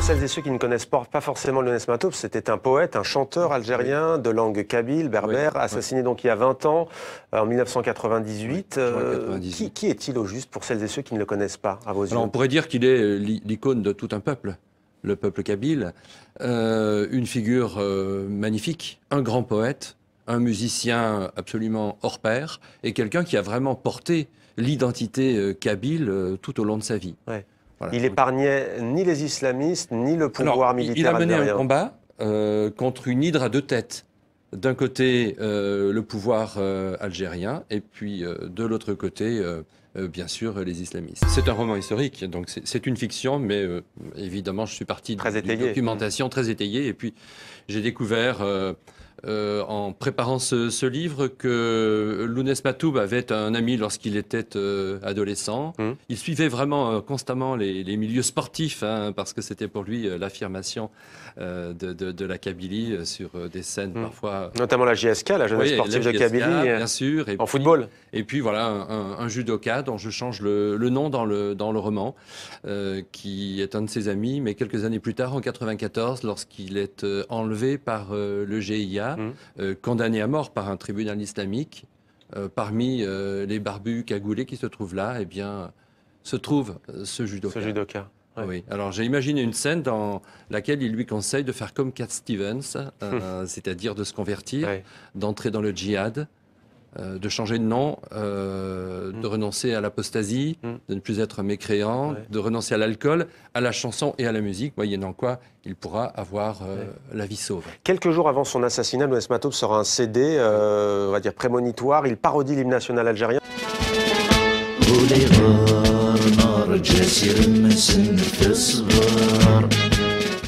pour celles et ceux qui ne connaissent pas forcément Lionel Matoub, c'était un poète, un chanteur algérien de langue kabyle, berbère, assassiné donc il y a 20 ans, euh, en 1998. Euh, qui, est-il au juste pour celles et ceux qui ne le connaissent pas, à vos yeux On pourrait dire qu'il est l'icône de tout un peuple, le peuple kabyle. Euh, une figure magnifique, un grand poète, un musicien absolument hors pair, et quelqu'un qui a vraiment porté l'identité kabyle tout au long de sa vie. Il épargnait ni les islamistes, ni le pouvoir militaire. Il a mené un combat euh, contre une hydre à deux têtes. D'un côté, euh, le pouvoir euh, algérien, et puis de l'autre côté, bien sûr, les islamistes. C'est un roman historique, donc c'est une fiction, mais évidemment, je suis parti d'une documentation très étayée, et puis j'ai découvert euh, en préparant ce, livre que Lounes Matoub avait un ami lorsqu'il était euh, adolescent. Mmh. Il suivait vraiment euh, constamment les, milieux sportifs hein, parce que c'était pour lui l'affirmation de, la Kabylie sur des scènes mmh. parfois. Notamment la JSK, la jeunesse sportive de Kabylie. Bien sûr. en football. Et puis voilà, un, judoka dont je change le, nom dans le, dans le roman, qui est un de ses amis, mais quelques années plus tard, en 94, lorsqu'il est enlevé par le GIA, Hum. Euh, condamné à mort par un tribunal islamique, euh, parmi euh, les barbus cagoulés qui se trouvent là, eh bien, se trouve ce judoka. Ce Oui. Alors j'ai imaginé une scène dans laquelle il lui conseille de faire comme Cat Stevens, hein, hum. c'est-à-dire de se convertir, d'entrer dans le djihad, de changer de nom de renoncer à l'apostasie, mm. de ne plus être mécréant, de renoncer à l'alcool, à la chanson et à la musique, moyennant quoi il pourra avoir euh, la vie sauve. Quelques jours avant son assassinat, Louis Matoub sera un CD, euh, on va dire prémonitoire, il parodie l'hymne national algérien.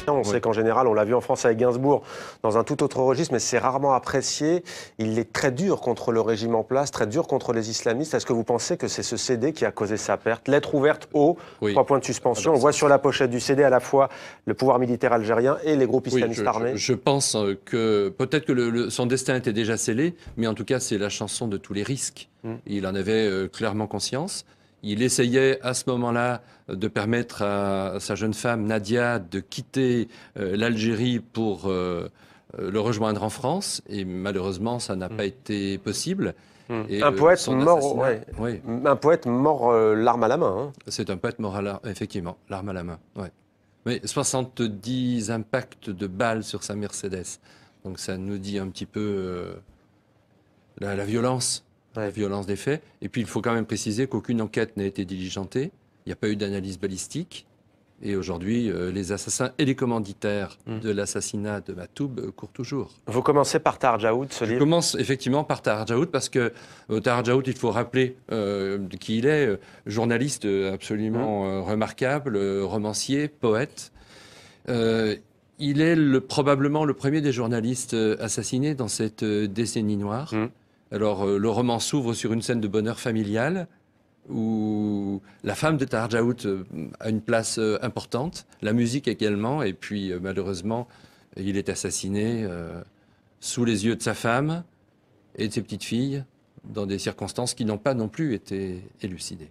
On sait qu'en général, on l'a vu en France avec Gainsbourg, dans un tout autre registre, mais c'est rarement apprécié. Il est très dur contre le régime en place, très dur contre les islamistes. Est-ce que vous pensez que c'est ce CD qui a causé sa perte Lettre ouverte haut, trois points de suspension. on voit sur la pochette du CD à la fois le pouvoir militaire algérien et les groupes islamistes armés. Je, pense euh, que peut-être que son destin était déjà scellé, mais en tout cas, c'est la chanson de tous les risques. Hmm. Il en avait euh, clairement conscience. Il essayait à ce moment-là de permettre à sa jeune femme Nadia de quitter euh, l'Algérie pour euh, euh, le rejoindre en France et malheureusement ça n'a hmm. pas été possible. Hmm. un, poète mort, un poète mort, l'arme à la main. Hein. C'est un poète mort effectivement, l'arme à la main. Mais 70 impacts de balles sur sa Mercedes. Donc ça nous dit un petit peu la violence la violence des faits. Et puis il faut quand même préciser qu'aucune enquête n'a été diligentée, il n'y a pas eu d'analyse balistique. Et aujourd'hui, euh, les assassins et les commanditaires hmm. de l'assassinat de Matoub euh, courent toujours. Vous commencez par Tarjaoud, Je Je commence effectivement par Tarjaoud parce que euh, Tarjaoud, il faut rappeler qu'il est, journaliste absolument hmm. remarquable, romancier, poète. il est probablement le premier des journalistes assassinés dans cette décennie noire. Hmm. Alors, euh, le roman s'ouvre sur une scène de bonheur familial où la femme de Tarjaout euh, a une place euh, importante, la musique également, et puis malheureusement, il est assassiné sous les yeux de sa femme et de ses petites filles, dans des circonstances qui n'ont pas non plus été élucidées.